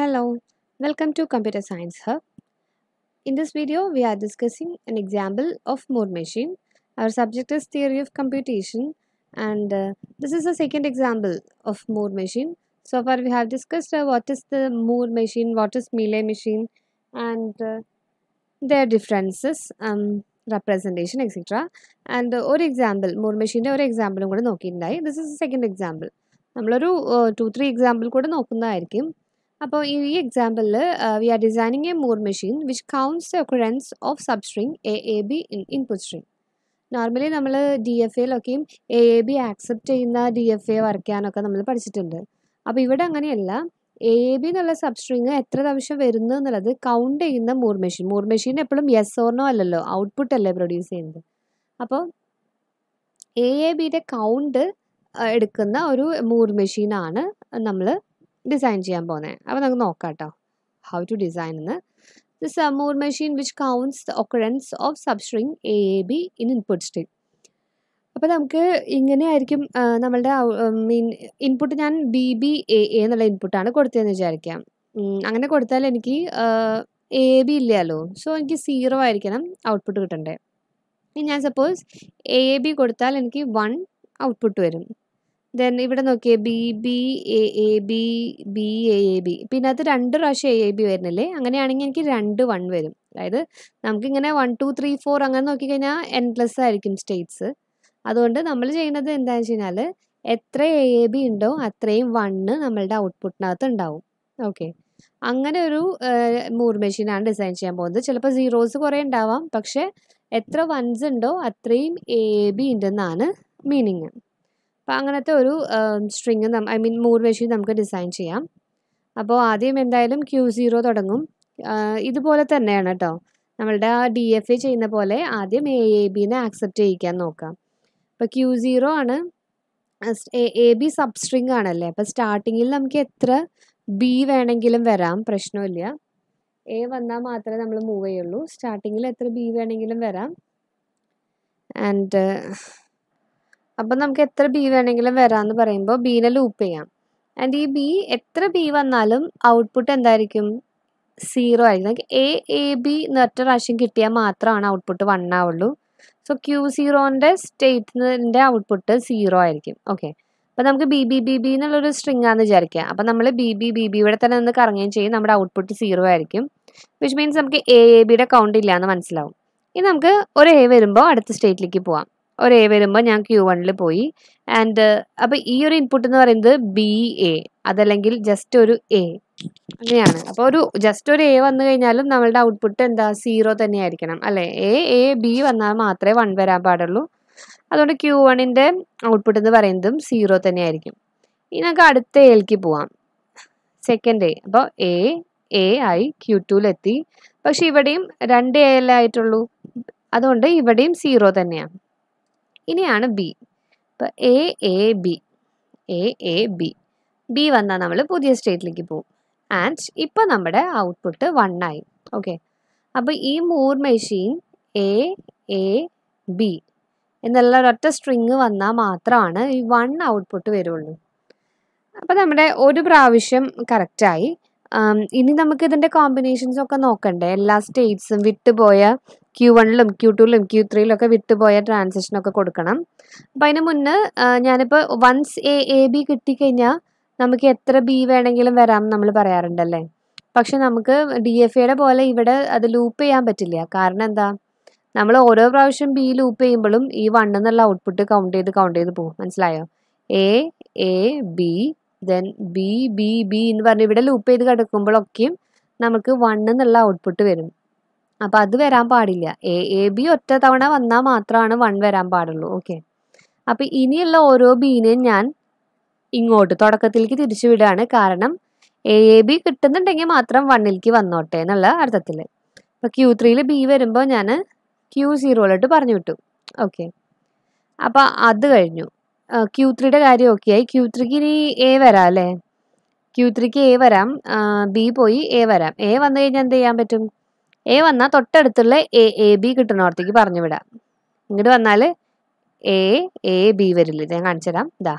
Hello, welcome to Computer Science Hub. In this video, we are discussing an example of Moore machine. Our subject is theory of computation and uh, this is the second example of Moore machine. So far we have discussed uh, what is the Moore machine, what is Miele machine and uh, their differences, um, representation etc. And ഒരു example example, Moore machine or example, this is the second example. നമ്മളൊരു two three example കൂടെ നോക്കുന്നതായിരിക്കും അപ്പോൾ ഈ എക്സാമ്പിളിൽ we are designing a Moore machine which counts the occurrence of substring a a b in input string normally നമ്മൾ D F എയിലൊക്കെയും a a b accept ചെയ്യുന്ന D F A work ചെയ്യാനൊക്കെ നമ്മൾ പഠിച്ചിട്ടുണ്ട് അപ്പോൾ ഇവിടെ അങ്ങനെയല്ല എ എ ബി എന്നുള്ള സബ് സ്ട്രിങ് എത്ര പ്രാവശ്യം വരുന്നു എന്നുള്ളത് കൗണ്ട് ചെയ്യുന്ന മൂർ മെഷീൻ മൂർ മെഷീൻ എപ്പോഴും യെസ് ഓർണോ അല്ലല്ലോ ഔട്ട്പുട്ട് അല്ലേ പ്രൊഡ്യൂസ് ചെയ്യുന്നത് അപ്പോൾ എ എ ബിയുടെ കൗണ്ട് uh, എടുക്കുന്ന ഒരു മൂർ മെഷീനാണ് നമ്മൾ ഡിസൈൻ ചെയ്യാൻ പോകുന്നത് അപ്പോൾ നമുക്ക് നോക്കാം കേട്ടോ ഹൗ ടു ഡിസൈൻ എന്ന് this a Moore machine which counts the occurrence of substring a a b in input string അപ്പോൾ നമുക്ക് ഇങ്ങനെയായിരിക്കും നമ്മളുടെ മീൻ ഇൻപുട്ട് ഞാൻ ബി ബി എ എ എന്നുള്ള ഇൻപുട്ടാണ് കൊടുത്തതെന്ന് വിചാരിക്കാം അങ്ങനെ കൊടുത്താൽ എനിക്ക് എ ബി ഇല്ലല്ലോ സോ എനിക്ക് സീറോ ആയിരിക്കണം ഔട്ട്പുട്ട് കിട്ടണ്ടേ ഞാൻ സപ്പോസ് എ ബി കൊടുത്താൽ എനിക്ക് വൺ ഔട്ട്പുട്ട് വരും ദെൻ ഇവിടെ നോക്കിയേ b b a a b b a a b പിന്നെ അത് രണ്ട് പ്രാവശ്യം എ എ ബി വരുന്നില്ലേ അങ്ങനെയാണെങ്കിൽ എനിക്ക് രണ്ട് വൺ വരും അതായത് നമുക്കിങ്ങനെ വൺ ടു ത്രീ ഫോർ അങ്ങനെ നോക്കിക്കഴിഞ്ഞാൽ എൻഡ്ലെസ് ആയിരിക്കും സ്റ്റേറ്റ്സ് അതുകൊണ്ട് നമ്മൾ ചെയ്യുന്നത് എന്താണെന്ന് വെച്ച് കഴിഞ്ഞാൽ എത്ര എ എ ബി ഉണ്ടോ അത്രയും വണ്ണ് നമ്മളുടെ ഔട്ട്പുട്ടിനകത്ത് ഉണ്ടാവും ഓക്കെ അങ്ങനെ ഒരു മൂർ മെഷീനാണ് ഡിസൈൻ ചെയ്യാൻ പോകുന്നത് ചിലപ്പോൾ സീറോസ് കുറേ ഉണ്ടാവാം പക്ഷെ എത്ര വൺസ് ഉണ്ടോ അത്രയും എ ബി ഉണ്ടെന്നാണ് മീനിങ് അപ്പോൾ അങ്ങനത്തെ ഒരു സ്ട്രിങ് ഐ മീൻ മൂർ വെച്ച് നമുക്ക് ഡിസൈൻ ചെയ്യാം അപ്പോൾ ആദ്യം എന്തായാലും ക്യൂ സീറോ തുടങ്ങും ഇതുപോലെ തന്നെയാണ് കേട്ടോ നമ്മളുടെ ഡി എഫ് എ ചെയ്യുന്ന പോലെ ആദ്യം എ എ ബിനെ ആക്സെപ്റ്റ് ചെയ്യിക്കാൻ നോക്കാം അപ്പോൾ ക്യൂ സീറോ ആണ് എ ബി സബ് സ്ട്രിങ് ആണല്ലേ അപ്പോൾ സ്റ്റാർട്ടിങ്ങിൽ നമുക്ക് എത്ര ബി വേണമെങ്കിലും വരാം പ്രശ്നമില്ല എ വന്നാൽ മാത്രമേ നമ്മൾ മൂവ് ചെയ്യുള്ളൂ സ്റ്റാർട്ടിങ്ങിൽ എത്ര ബി വേണമെങ്കിലും വരാം ആൻഡ് അപ്പം നമുക്ക് എത്ര ബി വേണമെങ്കിലും വരാമെന്ന് പറയുമ്പോൾ ബീനെ ലൂപ്പ് ചെയ്യാം ആൻഡ് ഈ ബി എത്ര ബി വന്നാലും ഔട്ട്പുട്ട് എന്തായിരിക്കും സീറോ ആയിരിക്കും എ എ ബി എന്നൊറ്റ പ്രാവശ്യം കിട്ടിയാൽ മാത്രമാണ് ഔട്ട്പുട്ട് വൺ ആവുള്ളൂ സോ ക്യൂ സീറോൻ്റെ സ്റ്റേറ്റിൻ്റെ ഔട്ട്പുട്ട് സീറോ ആയിരിക്കും ഓക്കെ അപ്പോൾ നമുക്ക് ബി ബി ബി ബി എന്നുള്ളൊരു സ്ട്രിങ് ആണെന്ന് വിചാരിക്കുക അപ്പോൾ നമ്മൾ ബി ബി ബി ബി ഇവിടെ തന്നെ നിന്ന് കറങ്ങുകയും ചെയ്യും നമ്മുടെ ഔട്ട്പുട്ട് സീറോ ആയിരിക്കും വിച്ച് മീൻസ് നമുക്ക് എ എ ബിയുടെ കൗണ്ട് ഇല്ല എന്ന് മനസ്സിലാവും ഇനി നമുക്ക് ഒരു എ വരുമ്പോൾ അടുത്ത സ്റ്റേറ്റിലേക്ക് പോവാം ഒരു എ വരുമ്പോൾ ഞാൻ ക്യൂ വണ്ണിൽ പോയി ആൻഡ് അപ്പോൾ ഈ ഒരു ഇൻപുട്ട് എന്ന് പറയുന്നത് ബി എ അതല്ലെങ്കിൽ ജസ്റ്റ് ഒരു എ അങ്ങനെയാണ് അപ്പോൾ ഒരു ജസ്റ്റ് ഒരു എ വന്നു കഴിഞ്ഞാലും നമ്മളുടെ ഔട്ട്പുട്ട് എന്താ സീറോ തന്നെയായിരിക്കണം അല്ലേ എ എ ബി വന്നാൽ മാത്രമേ വൺ വരാൻ പാടുള്ളൂ അതുകൊണ്ട് ക്യൂ വണ്ണിൻ്റെ ഔട്ട്പുട്ട് എന്ന് പറയുന്നതും സീറോ തന്നെയായിരിക്കും ഇനി നമുക്ക് അടുത്ത എയിലേക്ക് പോവാം സെക്കൻഡ് എ അപ്പോൾ എ എ ആയി ക്യൂ ടുവിലെത്തി പക്ഷെ ഇവിടെയും രണ്ട് എ ആയിട്ടുള്ളൂ അതുകൊണ്ട് ഇവിടെയും സീറോ തന്നെയാണ് ഇനിയാണ് ബി ഇപ്പം a a b a a b b വന്നാൽ നമ്മൾ പുതിയ സ്റ്റേറ്റിലേക്ക് പോകും ആൻഡ് ഇപ്പം നമ്മുടെ ഔട്ട്പുട്ട് വൺ ആയി ഓക്കെ അപ്പോൾ ഈ Moore machine a a b എന്നുള്ള ഒരൊറ്റ സ്ട്രിങ് വന്നാൽ മാത്രമാണ് ഈ വൺ ഔട്ട്പുട്ട് വരുള്ളൂ അപ്പോൾ നമ്മുടെ ഒരു പ്രാവശ്യം കറക്റ്റായി ഇനി നമുക്ക് ഇതിന്റെ കോമ്പിനേഷൻസ് ഒക്കെ നോക്കണ്ടേ എല്ലാ സ്റ്റേറ്റ്സും വിട്ടുപോയ ക്യു വണ്ണിലും ക്യൂ ടുവിലും ക്യൂ ത്രീയിലും ഒക്കെ വിട്ടുപോയ ഒക്കെ കൊടുക്കണം അപ്പൊ അതിന് മുന്നേ ഞാനിപ്പോ വൺസ് എ എ ബി കിട്ടിക്കഴിഞ്ഞാൽ നമുക്ക് എത്ര ബി വേണമെങ്കിലും വരാം നമ്മൾ പറയാറുണ്ടല്ലേ പക്ഷെ നമുക്ക് ഡി എഫ് എയുടെ പോലെ ഇവിടെ അത് ലൂപ്പ് ചെയ്യാൻ പറ്റില്ല കാരണം എന്താ നമ്മൾ ഓരോ പ്രാവശ്യം ബി ലൂപ്പ് ചെയ്യുമ്പോഴും ഈ വൺ എന്നുള്ള ഔട്ട്പുട്ട് കൗണ്ട് ചെയ്ത് കൗണ്ട് ചെയ്ത് പോകും മനസ്സിലായോ a a b then b b b എന്ന് പറഞ്ഞ് ഇവിടെ ലൂപ്പ് ചെയ്ത് കിടക്കുമ്പോഴൊക്കെയും നമുക്ക് വൺ എന്നുള്ള ഔട്ട്പുട്ട് വരും അപ്പം അത് വരാൻ പാടില്ല എ എ ബി ഒറ്റ തവണ വന്നാൽ മാത്രമാണ് വൺ വരാൻ പാടുള്ളൂ ഓക്കെ അപ്പം ഇനിയുള്ള ഓരോ ബീനെയും ഞാൻ ഇങ്ങോട്ട് തുടക്കത്തിലേക്ക് തിരിച്ചു വിടുകയാണ് കാരണം എ എ ബി കിട്ടുന്നുണ്ടെങ്കിൽ മാത്രം വണ്ണിലേക്ക് വന്നോട്ടെ എന്നുള്ള അർത്ഥത്തിൽ അപ്പോൾ ക്യൂ ത്രീയിൽ ബി വരുമ്പോൾ ഞാൻ ക്യൂ സീറോയിലോട്ട് പറഞ്ഞു വിട്ടു ഓക്കെ അപ്പോൾ അത് കഴിഞ്ഞു ക്യൂ ത്രീയുടെ കാര്യം ഓക്കെ ആയി ക്യൂ ത്രീക്ക് ഇനി എ വരാം അല്ലേ ക്യൂ ത്രീക്ക് എ വരാം ബി പോയി എ വരാം എ വന്നു കഴിഞ്ഞാൽ എന്ത് ചെയ്യാൻ പറ്റും എ വന്നാൽ തൊട്ടടുത്തുള്ള എ എ ബി കിട്ടണോടത്തേക്ക് പറഞ്ഞു വിടാം ഇങ്ങോട്ട് വന്നാൽ എ എ ബി വരില്ല ഞാൻ കാണിച്ചു തരാം ഇതാ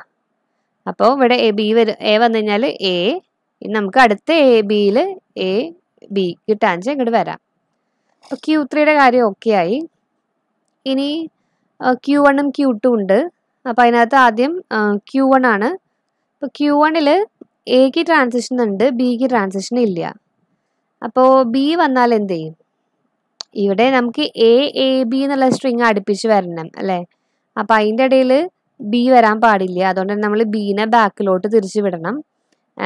അപ്പോൾ ഇവിടെ എ ബി വരും എ വന്നു കഴിഞ്ഞാൽ എ നമുക്ക് അടുത്ത എ ബിയിൽ എ ബി കിട്ടാൻ ഇങ്ങോട്ട് വരാം അപ്പോൾ ക്യൂ ത്രീയുടെ കാര്യം ഓക്കെ ആയി ഇനി ക്യൂ വണ്ണും ക്യൂ ടു ഉണ്ട് അപ്പോൾ അതിനകത്ത് ആദ്യം ക്യു വൺ ആണ് ഇപ്പോൾ ക്യു വണ്ണിൽ എക്ക് ട്രാൻസിഷൻ ഉണ്ട് ബിക്ക് ട്രാൻസിഷൻ ഇല്ല അപ്പോൾ ബി വന്നാൽ എന്ത് ചെയ്യും ഇവിടെ നമുക്ക് എ എ ബി എന്നുള്ള സ്ട്രിങ് അടുപ്പിച്ച് വരണം അല്ലേ അപ്പോൾ അതിൻ്റെ ഇടയിൽ ബി വരാൻ പാടില്ല അതുകൊണ്ട് തന്നെ നമ്മൾ ബീനെ ബാക്കിലോട്ട് തിരിച്ചു വിടണം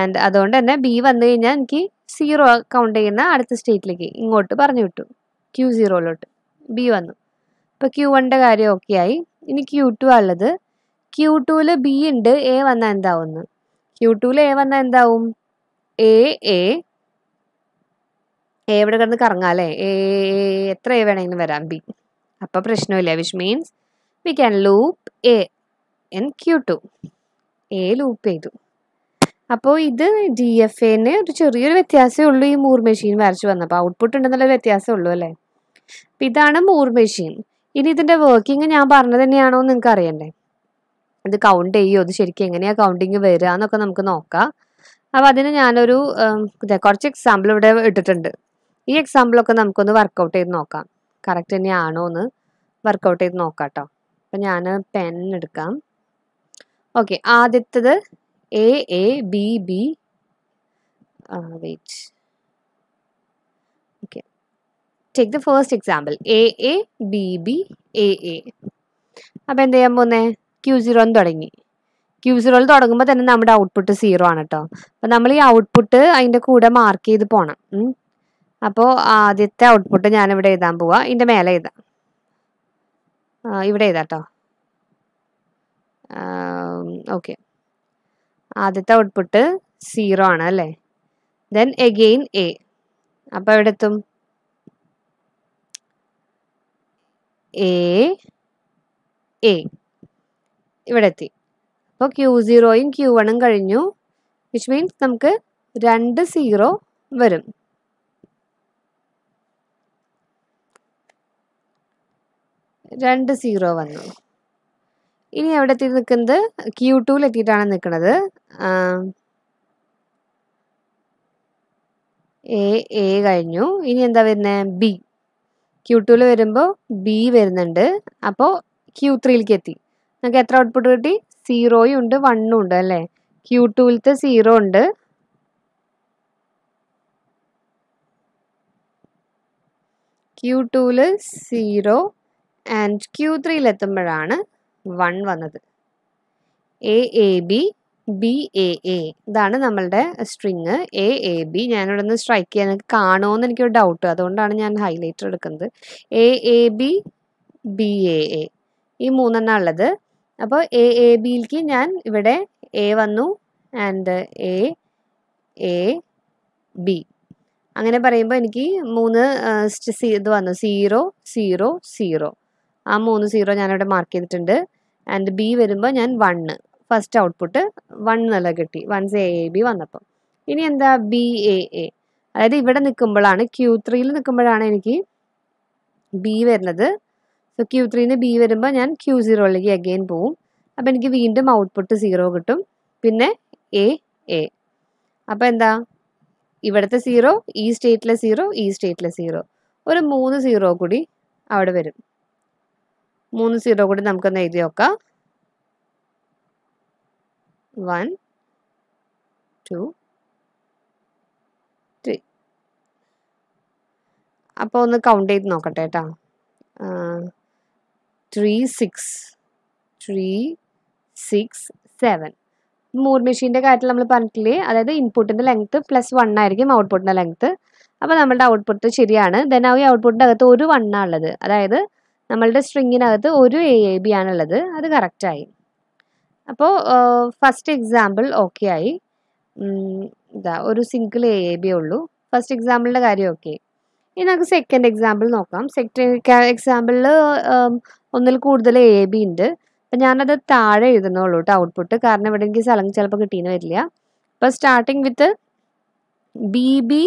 ആൻഡ് അതുകൊണ്ട് തന്നെ ബി വന്നു കഴിഞ്ഞാൽ എനിക്ക് സീറോ കൗണ്ട് ചെയ്യുന്ന അടുത്ത സ്റ്റേറ്റിലേക്ക് ഇങ്ങോട്ട് പറഞ്ഞു വിട്ടു ക്യൂ സീറോയിലോട്ട് ബി വന്നു ഇപ്പോൾ ക്യൂ വണ്ണിൻ്റെ കാര്യം ഓക്കെ ആയി ഇനി ക്യൂ ടു ഉള്ളത് ക്യൂ ടൂല് ബി ഉണ്ട് എ വന്നാൽ എന്താവും ക്യൂ ടൂല് എ വന്നാൽ എന്താവും എ എ കിടന്ന് കറങ്ങാം അല്ലെ എ എത്ര എ വേണമെങ്കിലും വരാം ബി അപ്പോൾ പ്രശ്നമില്ല which means we can loop a in q two a loop ചെയ്തു അപ്പോൾ ഇത് ഡി എഫ് എന് ഒരു ചെറിയൊരു വ്യത്യാസമേ ഉള്ളൂ ഈ മൂർ മെഷീൻ വരച്ചു വന്നപ്പോൾ ഔട്ട്പുട്ട് ഉണ്ടെന്നുള്ള വ്യത്യാസമേ ഉള്ളൂ അല്ലേ ഇതാണ് മൂർ മെഷീൻ ഇനി ഇതിൻ്റെ വർക്കിംഗ് ഞാൻ പറഞ്ഞത് തന്നെയാണോ നിങ്ങൾക്ക് അറിയണ്ടേ ഇത് കൗണ്ട് ചെയ്യോ ഇത് ശരിക്കും എങ്ങനെയാ കൗണ്ടിങ് വരിക എന്നൊക്കെ നമുക്ക് നോക്കാം അപ്പോൾ അതിന് ഞാനൊരു കുറച്ച് എക്സാമ്പിൾ ഇവിടെ ഇട്ടിട്ടുണ്ട് ഈ എക്സാമ്പിളൊക്കെ നമുക്കൊന്ന് വർക്കൗട്ട് ചെയ്ത് നോക്കാം കറക്റ്റ് തന്നെയാണോ എന്ന് വർക്കൗട്ട് ചെയ്ത് നോക്കാം കേട്ടോ അപ്പൊ ഞാൻ പെൻ എടുക്കാം ഓക്കെ ആദ്യത്തത് a a b b wait okay take the first example a a b b a a അപ്പൊ എന്ത് ചെയ്യാൻ പോകുന്നേ ക്യൂ സീറോ എന്ന് തുടങ്ങി ക്യൂ സീറോയിൽ തുടങ്ങുമ്പോൾ തന്നെ നമ്മുടെ ഔട്ട്പുട്ട് സീറോ ആണ് കേട്ടോ അപ്പം നമ്മൾ ഈ ഔട്ട്പുട്ട് അതിൻ്റെ കൂടെ മാർക്ക് ചെയ്ത് പോകണം അപ്പോൾ ആദ്യത്തെ ഔട്ട്പുട്ട് ഞാനിവിടെ എഴുതാൻ പോവാ ഇതിൻ്റെ മേലെ എഴുതാം ഇവിടെ എഴുതാം കേട്ടോ ഓക്കെ ആദ്യത്തെ ഔട്ട്പുട്ട് സീറോ ആണ് അല്ലേ ദെൻ എഗെയിൻ എ അപ്പോൾ എവിടെ എത്തും എ ഇവിടെ എത്തി അപ്പോൾ ക്യു സീറോയും ക്യു വണ്ണും കഴിഞ്ഞു വിച്ച് മീൻസ് നമുക്ക് രണ്ട് സീറോ വരും രണ്ട് സീറോ വന്നു ഇനി എവിടെ എത്തി നിൽക്കുന്നത് ക്യു ടൂവിൽ എത്തിയിട്ടാണ് നിൽക്കുന്നത് എ എ കഴിഞ്ഞു ഇനി എന്താ വരുന്നത് ബി ക്യു ടൂവിൽ വരുമ്പോൾ ബി വരുന്നുണ്ട് അപ്പോൾ ക്യു ത്രീയിലേക്ക് എത്തി നമുക്ക് എത്ര ഔട്ട്പുട്ട് കിട്ടി സീറോയും ഉണ്ട് വണ്ണും ഉണ്ട് അല്ലേ ക്യൂ ടുവിലത്തെ സീറോ ഉണ്ട് ക്യൂ ടുവിൽ സീറോ ആൻഡ് ക്യൂ ത്രീയിലെത്തുമ്പോഴാണ് വൺ വന്നത് a a b b a a ഇതാണ് നമ്മളുടെ സ്ട്രിങ് എ എ ബി ഞാനിവിടെ നിന്ന് സ്ട്രൈക്ക് ചെയ്യാൻ എന്ന് എനിക്കൊരു ഡൗട്ട് അതുകൊണ്ടാണ് ഞാൻ ഹൈലൈറ്റർ എടുക്കുന്നത് a a b b a a ഈ മൂന്നെണ്ണം ഉള്ളത് അപ്പോൾ എ എ ബിയിലേക്ക് ഞാൻ ഇവിടെ എ വന്നു ആൻഡ് എ എ ബി അങ്ങനെ പറയുമ്പോൾ എനിക്ക് മൂന്ന് ഇത് വന്നു സീറോ സീറോ സീറോ ആ മൂന്ന് സീറോ ഞാനിവിടെ മാർക്ക് ചെയ്തിട്ടുണ്ട് ആൻഡ് ബി വരുമ്പോൾ ഞാൻ വണ്ണ് ഫസ്റ്റ് ഔട്ട്പുട്ട് വൺ എന്നുള്ള കിട്ടി വൺസ് എ എ ബി വന്നപ്പോൾ ഇനി എന്താ ബി എ എ അതായത് ഇവിടെ നിൽക്കുമ്പോഴാണ് ക്യൂ ത്രീയിൽ നിൽക്കുമ്പോഴാണ് എനിക്ക് ബി വരുന്നത് സോ ക്യൂ ത്രീന്ന് ബി വരുമ്പോൾ ഞാൻ ക്യൂ സീറോയിലേക്ക് അഗെയിൻ പോവും അപ്പം എനിക്ക് വീണ്ടും ഔട്ട്പുട്ട് സീറോ കിട്ടും പിന്നെ എ എ അപ്പം എന്താ ഇവിടുത്തെ സീറോ ഈ സ്റ്റേറ്റിലെ സീറോ ഈ സ്റ്റേറ്റിലെ സീറോ ഒരു മൂന്ന് സീറോ കൂടി അവിടെ വരും മൂന്ന് സീറോ കൂടി നമുക്കൊന്ന് എഴുതി നോക്കാം വൺ ടു ത്രീ അപ്പോൾ ഒന്ന് കൗണ്ട് ചെയ്ത് നോക്കട്ടെ കേട്ടോ three six three six seven Moore മെഷീൻ്റെ കാര്യത്തിൽ നമ്മൾ പറഞ്ഞിട്ടില്ലേ അതായത് ഇൻപുട്ടിൻ്റെ ലെങ്ത്ത് പ്ലസ് വൺ ആയിരിക്കും ഔട്ട്പുട്ടിൻ്റെ ലെങ്ത്ത് അപ്പോൾ നമ്മളുടെ ഔട്ട്പുട്ട് ശരിയാണ് ദെൻ ആ ഈ ഔട്ട്പുട്ടിൻ്റെ അകത്ത് ഒരു വണ്ണാണ് ഉള്ളത് അതായത് നമ്മളുടെ സ്ട്രിങ്ങിനകത്ത് ഒരു എ എ ബി ആണുള്ളത് അത് കറക്റ്റായി അപ്പോൾ ഫസ്റ്റ് എക്സാമ്പിൾ ഓക്കെ ആയി ഇതാ ഒരു സിംഗിൾ എ എ ബി ഉള്ളൂ ഫസ്റ്റ് എക്സാമ്പിളിൻ്റെ കാര്യം ഓക്കെ ഇനി നമുക്ക് സെക്കൻഡ് എക്സാമ്പിൾ നോക്കാം സെക്കൻഡ് എക്സാമ്പിളിൽ ഒന്നിൽ കൂടുതൽ എ ബി ഉണ്ട് അപ്പം ഞാനത് താഴെ എഴുതുന്നുള്ളൂ കേട്ടോ ഔട്ട്പുട്ട് കാരണം ഇവിടെ എനിക്ക് സ്ഥലം ചിലപ്പോൾ കിട്ടിയെന്ന് വരില്ല അപ്പോൾ starting with b b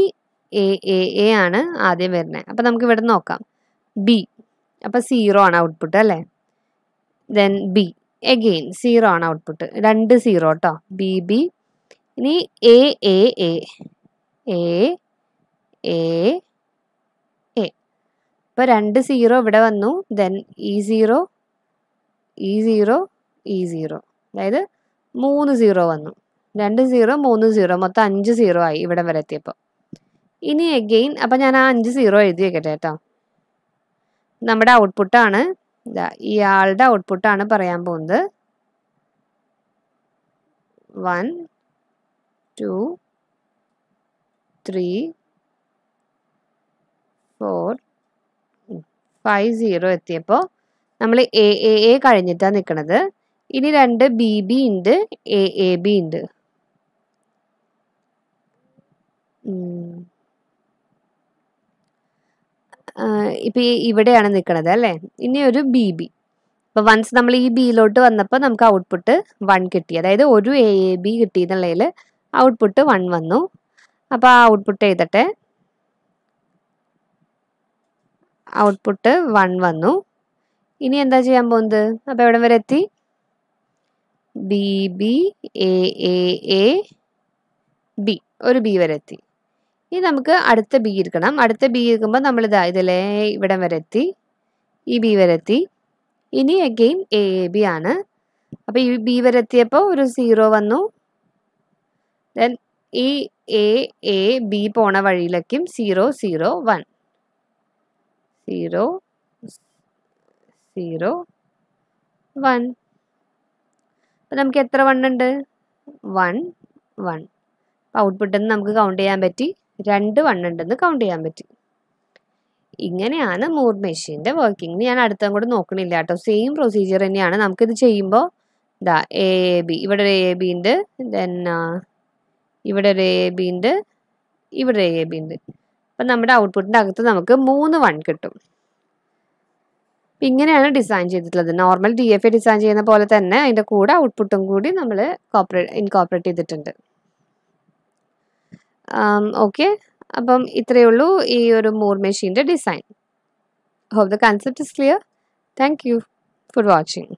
a a a ആണ് ആദ്യം വരുന്നത് അപ്പം നമുക്ക് ഇവിടെ നോക്കാം ബി അപ്പം സീറോ ആണ് ഔട്ട്പുട്ട് അല്ലേ ദെൻ ബി എഗെയിൻ സീറോ ആണ് ഔട്ട്പുട്ട് രണ്ട് സീറോ കേട്ടോ ബി ബി ഇനി a a a a a അപ്പോൾ രണ്ട് സീറോ ഇവിടെ വന്നു ദെൻ ഈ സീറോ ഈ സീറോ ഈ സീറോ അതായത് മൂന്ന് സീറോ വന്നു രണ്ട് സീറോ മൂന്ന് സീറോ മൊത്തം അഞ്ച് സീറോ ആയി ഇവിടെ വരെ എത്തിയപ്പോൾ ഇനി അഗെയിൻ അപ്പം ഞാൻ ആ അഞ്ച് സീറോ എഴുതി വെക്കട്ടെ കേട്ടോ നമ്മുടെ ഔട്ട്പുട്ടാണ് ഇതാ ഇയാളുടെ ഔട്ട്പുട്ടാണ് പറയാൻ പോകുന്നത് one two three four five zero എത്തിയപ്പോൾ നമ്മൾ എ എ എ കഴിഞ്ഞിട്ടാണ് നിൽക്കുന്നത് ഇനി രണ്ട് ബി ബി ഉണ്ട് എ എ ബി ഉണ്ട് ഇപ്പം ഇവിടെയാണ് നിൽക്കുന്നത് അല്ലേ ഇനി ഒരു ബി ബി അപ്പോൾ വൺസ് നമ്മൾ ഈ ബിയിലോട്ട് വന്നപ്പോൾ നമുക്ക് ഔട്ട്പുട്ട് വൺ കിട്ടി അതായത് ഒരു എ എ ബി കിട്ടി എന്നുള്ളതിൽ ഔട്ട്പുട്ട് വൺ വന്നു അപ്പോൾ ആ ഔട്ട്പുട്ട് എഴുതട്ടെ ഔട്ട്പുട്ട് വൺ വന്നു ഇനി എന്താ ചെയ്യാൻ പോകുന്നത് അപ്പോൾ എവിടെ വരെ എത്തി b b a a a b ഒരു ബി വരെ എത്തി ഇനി നമുക്ക് അടുത്ത ബി ഇരിക്കണം അടുത്ത ബി ഇരിക്കുമ്പോൾ നമ്മൾ ഇതാ ഇതിലെ ഇവിടം വരെ എത്തി ഈ ബി വരെ എത്തി ഇനി അഗെയിൻ എ എ ബി ആണ് അപ്പോൾ ഈ ബി വരെ എത്തിയപ്പോൾ ഒരു സീറോ വന്നു ദെൻ ഈ എ എ ബി പോണ വഴിയിലേക്കും zero zero one zero, zero, one. അപ്പം നമുക്ക് എത്ര വൺ ഉണ്ട് വൺ വൺ ഔട്ട്പുട്ടിൽ നിന്ന് നമുക്ക് കൗണ്ട് ചെയ്യാൻ പറ്റി രണ്ട് വൺ ഉണ്ടെന്ന് കൗണ്ട് ചെയ്യാൻ പറ്റി ഇങ്ങനെയാണ് മൂർ മെഷീൻ്റെ വർക്കിംഗ് ഞാൻ അടുത്തും കൂടെ നോക്കണില്ല കേട്ടോ സെയിം പ്രൊസീജിയർ തന്നെയാണ് നമുക്കിത് ചെയ്യുമ്പോൾ ഇതാ എ എ ബി ഇവിടെ ഒരു എ ബി ഉണ്ട് ദെൻ ഇവിടെ ഒരു എ ബി ഉണ്ട് ഇവിടെ ഒരു എ ബി ഉണ്ട് അപ്പം നമ്മുടെ ഔട്ട്പുട്ടിൻ്റെ അകത്ത് നമുക്ക് മൂന്ന് വൺ കിട്ടും ഇങ്ങനെയാണ് ഡിസൈൻ ചെയ്തിട്ടുള്ളത് normal D F A design ചെയ്യുന്ന പോലെ തന്നെ അതിൻ്റെ കൂടെ ഔട്ട്പുട്ടും കൂടി നമ്മൾ കോപ്പറേറ്റ് ഇൻകോപ്പറേറ്റ് ചെയ്തിട്ടുണ്ട് ഓക്കെ അപ്പം ഇത്രയേ ഉള്ളൂ ഈ ഒരു മൂർ മെഷീൻ്റെ design hope the concept is clear thank you for watching